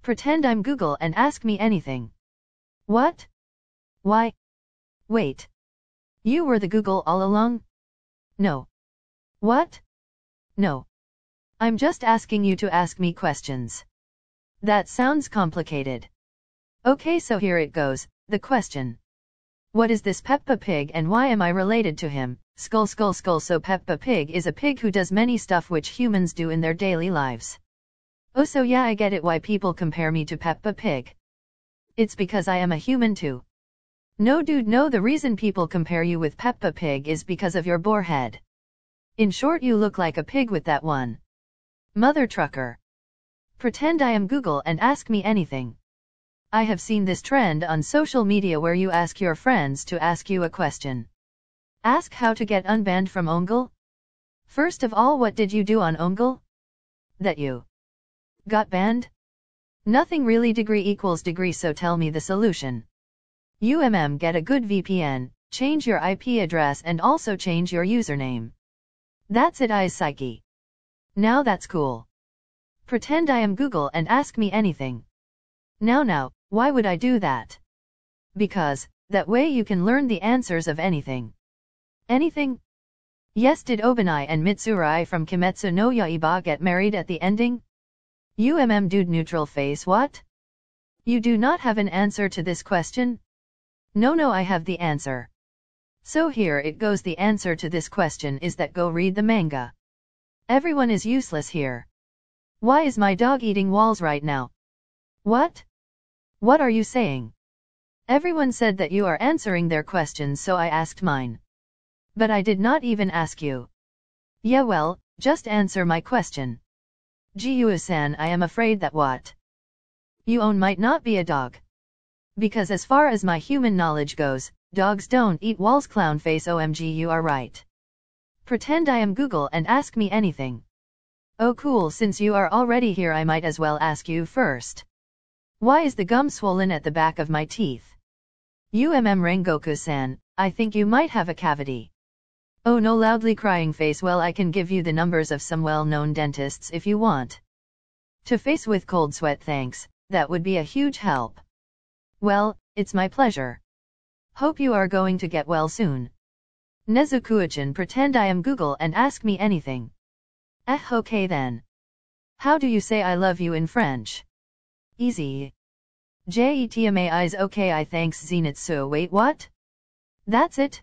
Pretend I'm Google and ask me anything. What? Why? Wait. You were the Google all along? No. What? No. I'm just asking you to ask me questions. That sounds complicated. Okay, so here it goes the question. What is this Peppa Pig and why am I related to him? Skull skull skull so Peppa Pig is a pig who does many stuff which humans do in their daily lives. Oh so yeah I get it why people compare me to Peppa Pig. It's because I am a human too. No dude no the reason people compare you with Peppa Pig is because of your boar head. In short you look like a pig with that one. Mother trucker. Pretend I am Google and ask me anything. I have seen this trend on social media where you ask your friends to ask you a question. Ask how to get unbanned from Ongle? First of all what did you do on Ongle? That you got banned? Nothing really degree equals degree so tell me the solution. UMM get a good VPN, change your IP address and also change your username. That's it I psyche. Now that's cool. Pretend I am Google and ask me anything. Now now, why would I do that? Because, that way you can learn the answers of anything. Anything? Yes did Obanai and Mitsurai from Kimetsu no Yaiba get married at the ending? UMM dude neutral face what? You do not have an answer to this question? No no I have the answer. So here it goes the answer to this question is that go read the manga. Everyone is useless here. Why is my dog eating walls right now? What? What are you saying? Everyone said that you are answering their questions so I asked mine. But I did not even ask you. Yeah well, just answer my question. Jiyu-san I am afraid that what? You own might not be a dog. Because as far as my human knowledge goes, dogs don't eat walls clown face OMG you are right. Pretend I am Google and ask me anything. Oh cool since you are already here I might as well ask you first. Why is the gum swollen at the back of my teeth? UMM Rengoku-san, I think you might have a cavity. Oh no loudly crying face well I can give you the numbers of some well-known dentists if you want. To face with cold sweat thanks, that would be a huge help. Well, it's my pleasure. Hope you are going to get well soon. Nezukuchin, pretend I am Google and ask me anything. Eh okay then. How do you say I love you in French? Easy. J-E-T-M-A-I's okay I thanks Zenitsu wait what? That's it,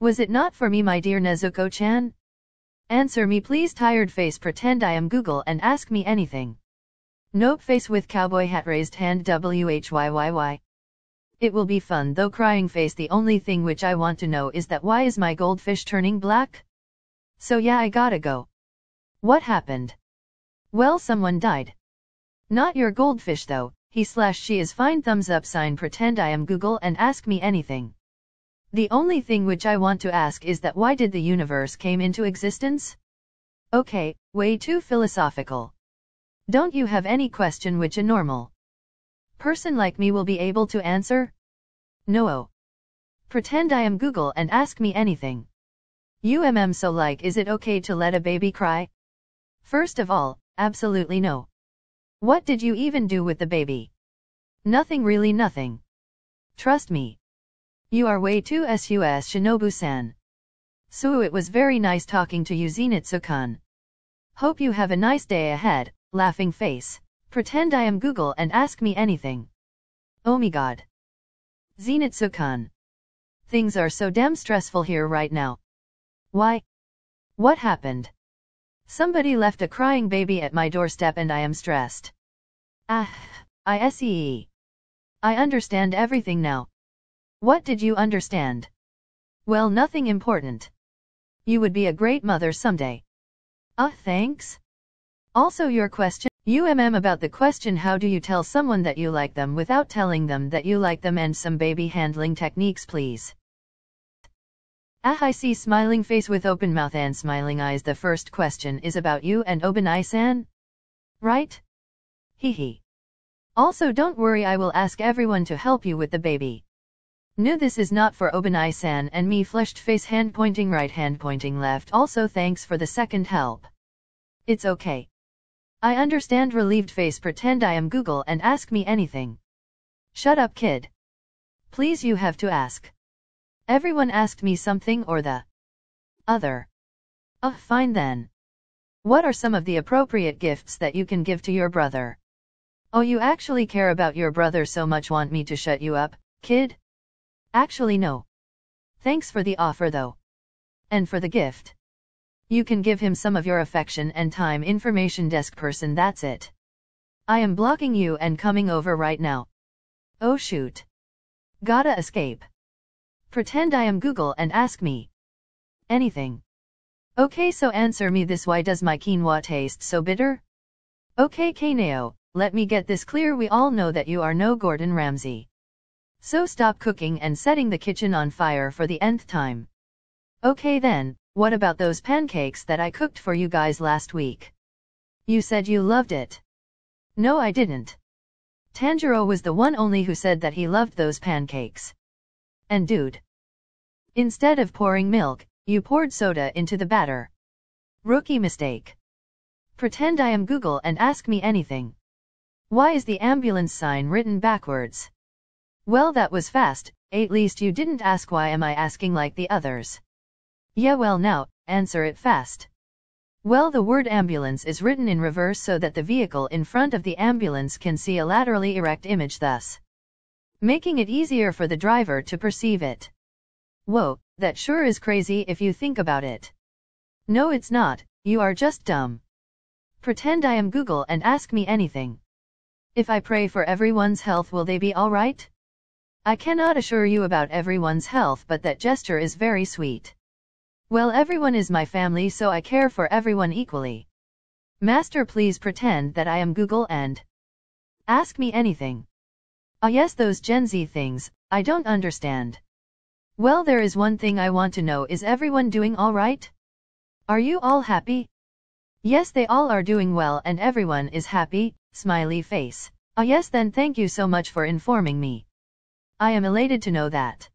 was it not for me my dear Nezuko-chan? Answer me please tired face pretend I am Google and ask me anything. Nope face with cowboy hat raised hand WHYYY. It will be fun though crying face the only thing which I want to know is that why is my goldfish turning black? So yeah I gotta go. What happened? Well someone died. Not your goldfish though, he slash she is fine thumbs up sign pretend I am Google and ask me anything. The only thing which I want to ask is that why did the universe came into existence? Okay, way too philosophical. Don't you have any question which a normal person like me will be able to answer? No. Pretend I am Google and ask me anything. UMM so like is it okay to let a baby cry? First of all, absolutely no. What did you even do with the baby? Nothing really nothing. Trust me. You are way too sus Shinobu-san. So it was very nice talking to you Zenitsu-kun. Hope you have a nice day ahead, laughing face. Pretend I am Google and ask me anything. Oh my god. Zenitsu-kun. Things are so damn stressful here right now. Why? What happened? Somebody left a crying baby at my doorstep and I am stressed. Ah, I see. I understand everything now. What did you understand? Well, nothing important. You would be a great mother someday. Uh, thanks. Also, your question, UMM about the question how do you tell someone that you like them without telling them that you like them and some baby handling techniques, please. Ah, I see smiling face with open mouth and smiling eyes. The first question is about you and Obanai san. Right? Hehe. Also, don't worry, I will ask everyone to help you with the baby. Knew this is not for Obanai-san and me flushed face hand pointing right hand pointing left also thanks for the second help. It's okay. I understand relieved face pretend I am Google and ask me anything. Shut up kid. Please you have to ask. Everyone asked me something or the other. Oh fine then. What are some of the appropriate gifts that you can give to your brother? Oh you actually care about your brother so much want me to shut you up, kid? Actually no. Thanks for the offer though. And for the gift. You can give him some of your affection and time information desk person that's it. I am blocking you and coming over right now. Oh shoot. Gotta escape. Pretend I am Google and ask me. Anything. Okay so answer me this why does my quinoa taste so bitter? Okay Kaneo, let me get this clear we all know that you are no Gordon Ramsay. So stop cooking and setting the kitchen on fire for the nth time. Okay then, what about those pancakes that I cooked for you guys last week? You said you loved it. No I didn't. Tanjiro was the one only who said that he loved those pancakes. And dude. Instead of pouring milk, you poured soda into the batter. Rookie mistake. Pretend I am Google and ask me anything. Why is the ambulance sign written backwards? Well that was fast, at least you didn't ask why am I asking like the others. Yeah well now, answer it fast. Well the word ambulance is written in reverse so that the vehicle in front of the ambulance can see a laterally erect image thus. Making it easier for the driver to perceive it. Whoa, that sure is crazy if you think about it. No it's not, you are just dumb. Pretend I am Google and ask me anything. If I pray for everyone's health will they be alright? I cannot assure you about everyone's health but that gesture is very sweet. Well everyone is my family so I care for everyone equally. Master please pretend that I am Google and ask me anything. Ah yes those Gen Z things, I don't understand. Well there is one thing I want to know is everyone doing alright? Are you all happy? Yes they all are doing well and everyone is happy, smiley face. Ah yes then thank you so much for informing me. I am elated to know that.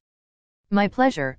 My pleasure,